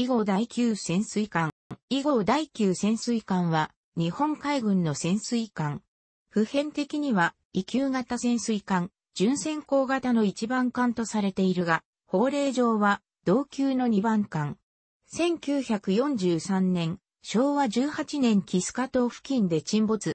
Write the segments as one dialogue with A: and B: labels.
A: 以後第9潜水艦。以後第9潜水艦は、日本海軍の潜水艦。普遍的には、異級型潜水艦、巡。潜航型の一番艦とされているが、法令上は、同級の二番艦。1943年、昭和18年キスカ島付近で沈没。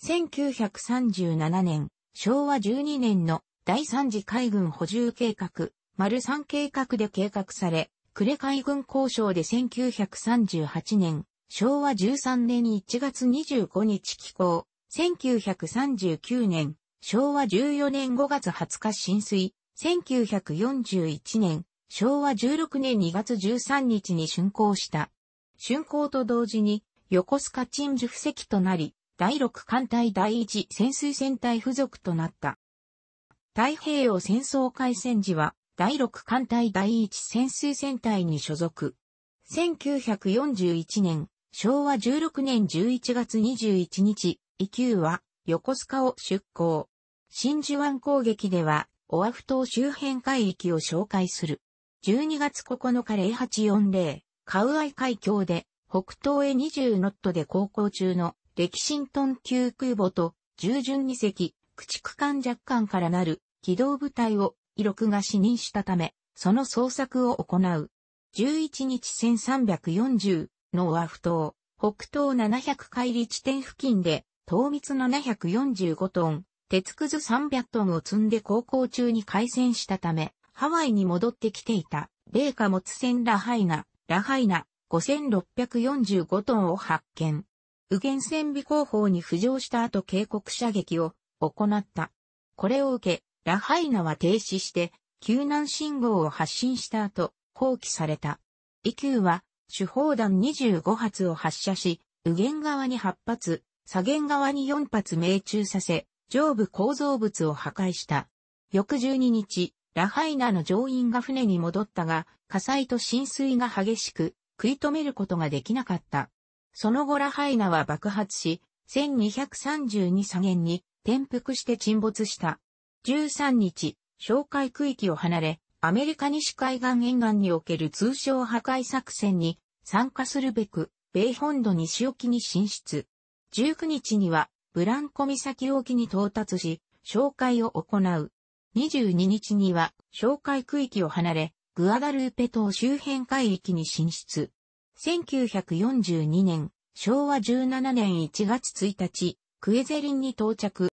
A: 1937年、昭和12年の第三次海軍補充計画、丸三計画で計画され、呉海軍交渉で1938年、昭和13年1月25日寄港、1939年、昭和14年5月20日浸水、1941年、昭和16年2月13日に竣工した。竣工と同時に、横須賀鎮守布石となり、第6艦隊第1潜水船隊付属となった。太平洋戦争開戦時は、第6艦隊第1潜水戦隊に所属。1941年、昭和16年11月21日、伊級は横須賀を出港。真珠湾攻撃では、オアフ島周辺海域を紹介する。12月9日0840、カウアイ海峡で、北東へ20ノットで航行中の、歴シントン級空母と、従順2隻、駆逐艦弱艦からなる、機動部隊を威録が死任したため、その捜索を行う。11日1340の和フ島、北東700海里地点付近で、糖密745トン、鉄くず300トンを積んで航行中に海戦したため、ハワイに戻ってきていた、米貨物船ラハイナ、ラハイナ、5645トンを発見。右舷船尾後方に浮上した後警告射撃を行った。これを受け、ラハイナは停止して、救難信号を発信した後、放棄された。イキューは、手砲弾25発を発射し、右舷側に8発、左舷側に4発命中させ、上部構造物を破壊した。翌12日、ラハイナの乗員が船に戻ったが、火災と浸水が激しく、食い止めることができなかった。その後ラハイナは爆発し、1232左舷に転覆して沈没した。13日、哨戒区域を離れ、アメリカ西海岸沿岸における通商破壊作戦に参加するべく、米本土西沖に進出。19日には、ブランコ岬沖に到達し、紹介を行う。22日には、紹介区域を離れ、グアダルーペ島周辺海域に進出。1942年、昭和17年1月1日、クエゼリンに到着。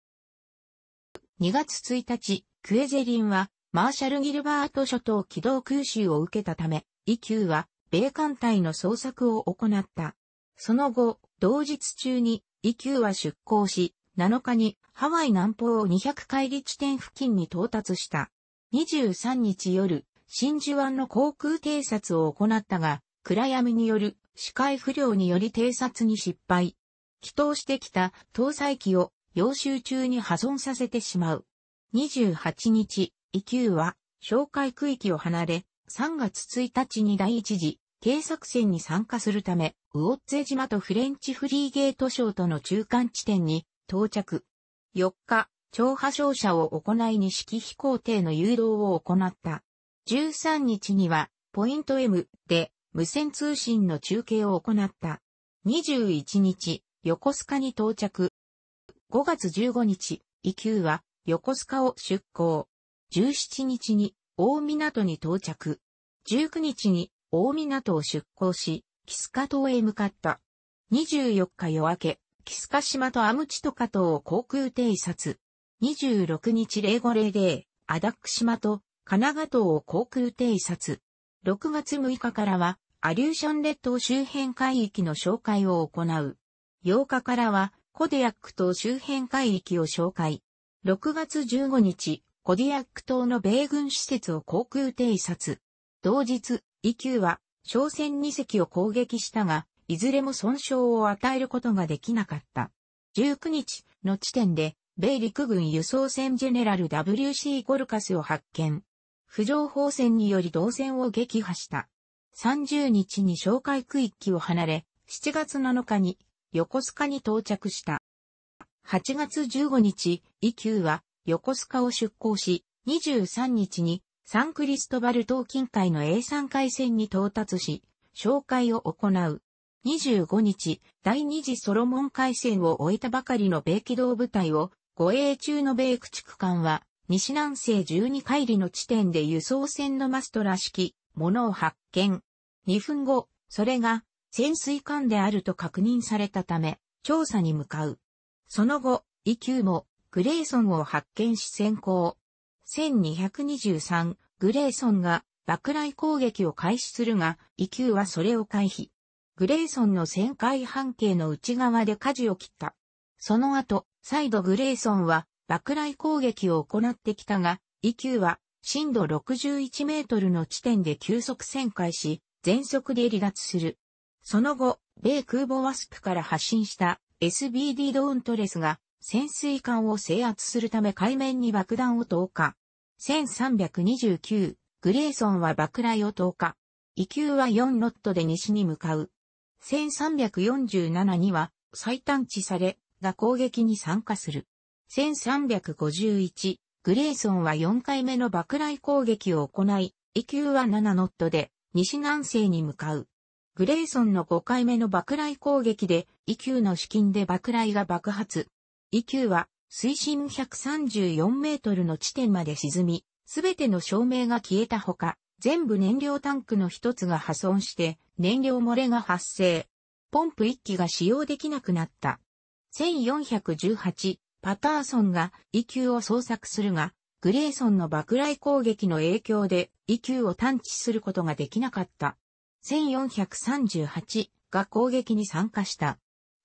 A: 2月1日、クエゼリンは、マーシャル・ギルバート諸島軌道空襲を受けたため、イキューは、米艦隊の捜索を行った。その後、同日中に、イキューは出港し、7日にハワイ南方200海里地点付近に到達した。23日夜、真珠湾の航空偵察を行ったが、暗闇による視界不良により偵察に失敗。祈祷してきた搭載機を要集中に破損させてしまう。28日、E ーは、哨戒区域を離れ、3月1日に第一次、警作戦に参加するため、ウオッゼ島とフレンチフリーゲート省との中間地点に到着。4日、超破傷者を行いに式飛行艇の誘導を行った。13日には、ポイント M で無線通信の中継を行った。21日、横須賀に到着。5月15日、伊級は横須賀を出港。17日に大港に到着。19日に大港を出港し、キスカ島へ向かった。24日夜明け、キスカ島とアムチトカ島を航空偵察。26日0500、アダック島とカナガ島を航空偵察。6月6日からは、アリューシャン列島周辺海域の紹介を行う。8日からは、コディアック島周辺海域を紹介。6月15日、コディアック島の米軍施設を航空偵察。同日、E ーは、商船2隻を攻撃したが、いずれも損傷を与えることができなかった。19日の地点で、米陸軍輸送船ジェネラル WC ゴルカスを発見。浮上砲船により動線を撃破した。30日に哨戒区域を離れ、7月7日に横須賀に到着した。8月15日、ューは横須賀を出港し、23日にサンクリストバル島近海の A3 海戦に到達し、紹介を行う。25日、第二次ソロモン海戦を終えたばかりの米機動部隊を、護衛中の米駆逐艦は、西南西12海里の地点で輸送船のマストらしきものを発見。2分後、それが潜水艦であると確認されたため、調査に向かう。その後、イキューも、グレイソンを発見し先行。1223、グレイソンが爆雷攻撃を開始するが、イキューはそれを回避。グレイソンの旋回半径の内側で舵を切った。その後、再度グレイソンは爆雷攻撃を行ってきたが、イキューは深度61メートルの地点で急速旋回し、全速で離脱する。その後、米空母ワスプから発進した SBD ドーントレスが潜水艦を制圧するため海面に爆弾を投下。1329、グレーソンは爆雷を投下。異球は4ロットで西に向かう。1347には再探知され、が攻撃に参加する。1351、グレーソンは4回目の爆雷攻撃を行い、異球は7ノットで西南西に向かう。グレイソンの5回目の爆雷攻撃で、イキューの資金で爆雷が爆発。イキューは、水深134メートルの地点まで沈み、すべての照明が消えたほか、全部燃料タンクの一つが破損して、燃料漏れが発生。ポンプ1機が使用できなくなった。1418、パターソンが、イキューを捜索するが、グレイソンの爆雷攻撃の影響で、イキューを探知することができなかった。1438が攻撃に参加した。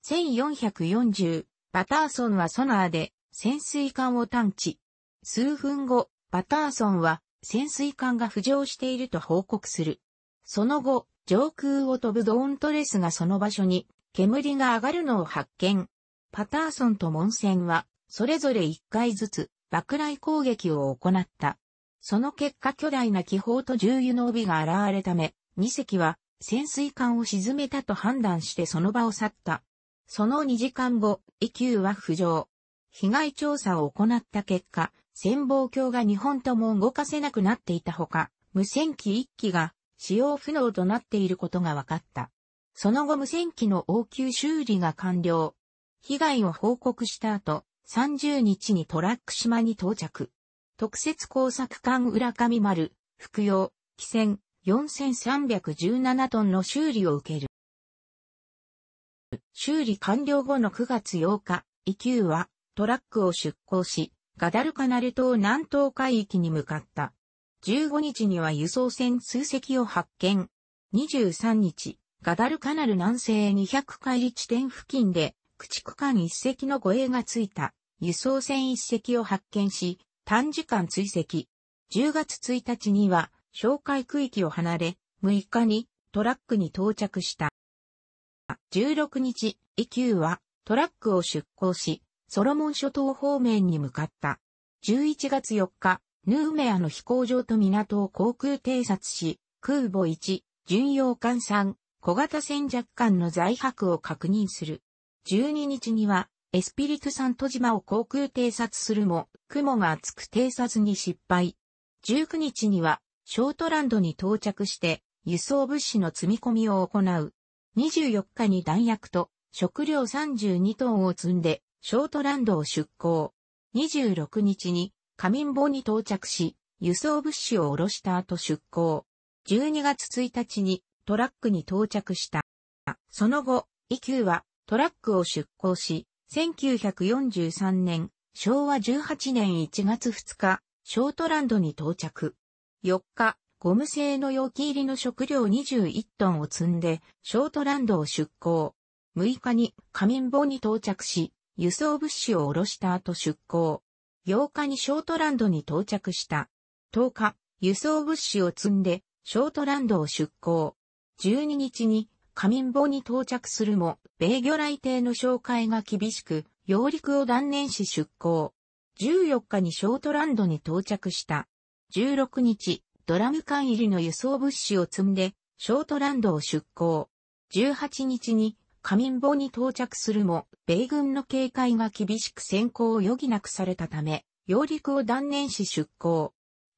A: 1440、パターソンはソナーで潜水艦を探知。数分後、パターソンは潜水艦が浮上していると報告する。その後、上空を飛ぶドーントレスがその場所に煙が上がるのを発見。パターソンとモンセンはそれぞれ一回ずつ爆雷攻撃を行った。その結果巨大な気泡と重油の帯が現れため、2隻は潜水艦を沈めたと判断してその場を去った。その2時間後、E 級は浮上。被害調査を行った結果、潜望鏡が2本とも動かせなくなっていたほか、無線機1機が使用不能となっていることが分かった。その後無線機の応急修理が完了。被害を報告した後、30日にトラック島に到着。特設工作艦浦上丸、服用、汽船、4317トンの修理を受ける。修理完了後の9月8日、EQ はトラックを出港し、ガダルカナル島南東海域に向かった。15日には輸送船数隻を発見。23日、ガダルカナル南西200海里地点付近で、駆逐艦1隻の護衛がついた輸送船1隻を発見し、短時間追跡。10月1日には、紹介区域を離れ、6日にトラックに到着した。16日、イキューはトラックを出港し、ソロモン諸島方面に向かった。11月4日、ヌーメアの飛行場と港を航空偵察し、空母1、巡洋艦3、小型戦略艦の在泊を確認する。12日には、エスピリトサント島を航空偵察するも、雲が厚く偵察に失敗。19日には、ショートランドに到着して、輸送物資の積み込みを行う。24日に弾薬と食料32トンを積んで、ショートランドを出港。26日に、カミンボに到着し、輸送物資を下ろした後出港。12月1日にトラックに到着した。その後、イキューはトラックを出港し、1943年、昭和18年1月2日、ショートランドに到着。4日、ゴム製の容器入りの食料21トンを積んで、ショートランドを出港。6日に仮眠ンに到着し、輸送物資を下ろした後出港。8日にショートランドに到着した。10日、輸送物資を積んで、ショートランドを出港。12日に仮眠ンに到着するも、米魚雷艇の紹介が厳しく、揚陸を断念し出港。14日にショートランドに到着した。16日、ドラム缶入りの輸送物資を積んで、ショートランドを出港。18日に、カミンボに到着するも、米軍の警戒が厳しく先行を余儀なくされたため、揚陸を断念し出港。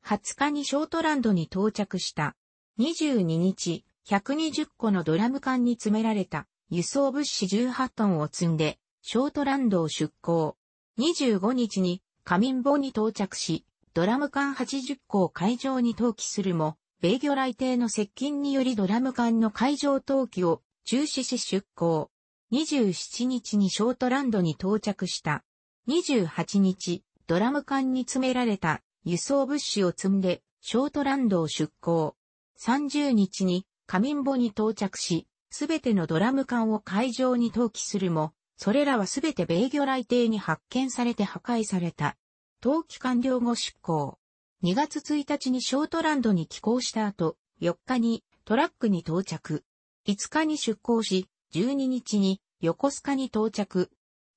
A: 20日にショートランドに到着した。22日、120個のドラム缶に詰められた輸送物資18トンを積んで、ショートランドを出港。25日にカミンボに到着し、ドラム艦80個を海上に投棄するも、米魚雷艇の接近によりドラム艦の海上投棄を中止し出港。27日にショートランドに到着した。28日、ドラム艦に詰められた輸送物資を積んでショートランドを出港。30日にカミンボに到着し、すべてのドラム艦を海上に投棄するも、それらはすべて米魚雷艇に発見されて破壊された。冬季完了後出港。2月1日にショートランドに寄港した後、4日にトラックに到着。5日に出港し、12日に横須賀に到着。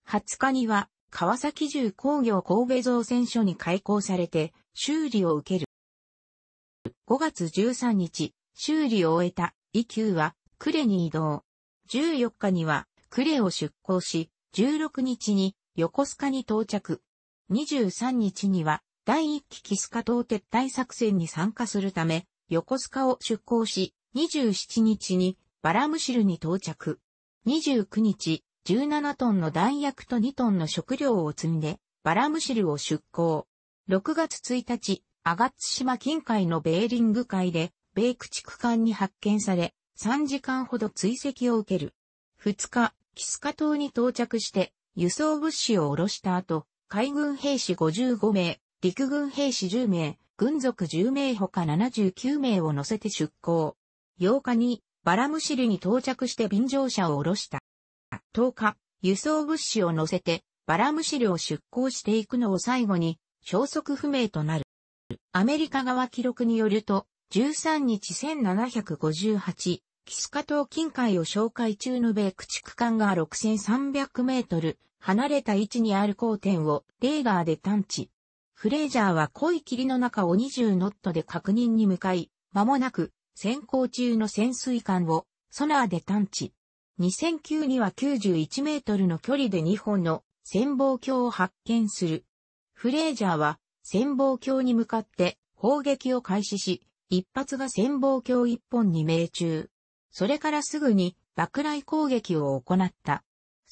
A: 20日には川崎重工業神戸造船所に開港されて修理を受ける。5月13日、修理を終えた e 級は呉に移動。14日には呉を出港し、16日に横須賀に到着。23日には第1期キスカ島撤退作戦に参加するため、横須賀を出港し、27日にバラムシルに到着。29日、17トンの弾薬と2トンの食料を積んで、バラムシルを出港。6月1日、アガッツ島近海のベーリング海で、米駆逐艦に発見され、3時間ほど追跡を受ける。2日、キスカ島に到着して、輸送物資を下ろした後、海軍兵士55名、陸軍兵士10名、軍属10名ほか79名を乗せて出港。8日にバラムシルに到着して便乗車を下ろした。10日、輸送物資を乗せてバラムシルを出港していくのを最後に消息不明となる。アメリカ側記録によると、13日1758、キスカ島近海を紹介中の米駆逐艦が6300メートル、離れた位置にある交点をレーダーで探知。フレージャーは濃い霧の中を20ノットで確認に向かい、間もなく潜航中の潜水艦をソナーで探知。2009には91メートルの距離で2本の潜望鏡を発見する。フレージャーは潜望鏡に向かって砲撃を開始し、一発が潜望鏡1本に命中。それからすぐに爆雷攻撃を行った。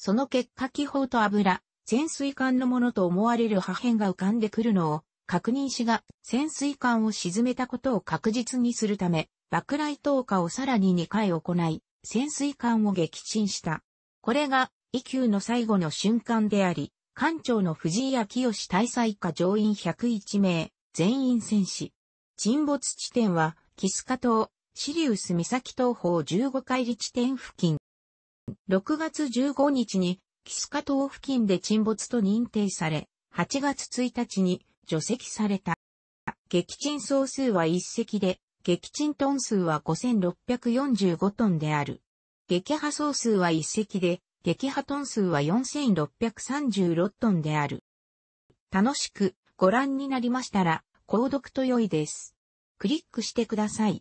A: その結果気泡と油、潜水艦のものと思われる破片が浮かんでくるのを確認しが潜水艦を沈めたことを確実にするため、爆雷投下をさらに2回行い、潜水艦を撃沈した。これが、異球の最後の瞬間であり、艦長の藤井明義大佐下乗員101名、全員戦死。沈没地点は、キスカ島、シリウス岬東方15海里地点付近。6月15日に、キスカ島付近で沈没と認定され、8月1日に除籍された。撃沈総数は1隻で、撃沈トン数は5645トンである。撃破総数は1隻で、撃破トン数は4636トンである。楽しくご覧になりましたら、購読と良いです。クリックしてください。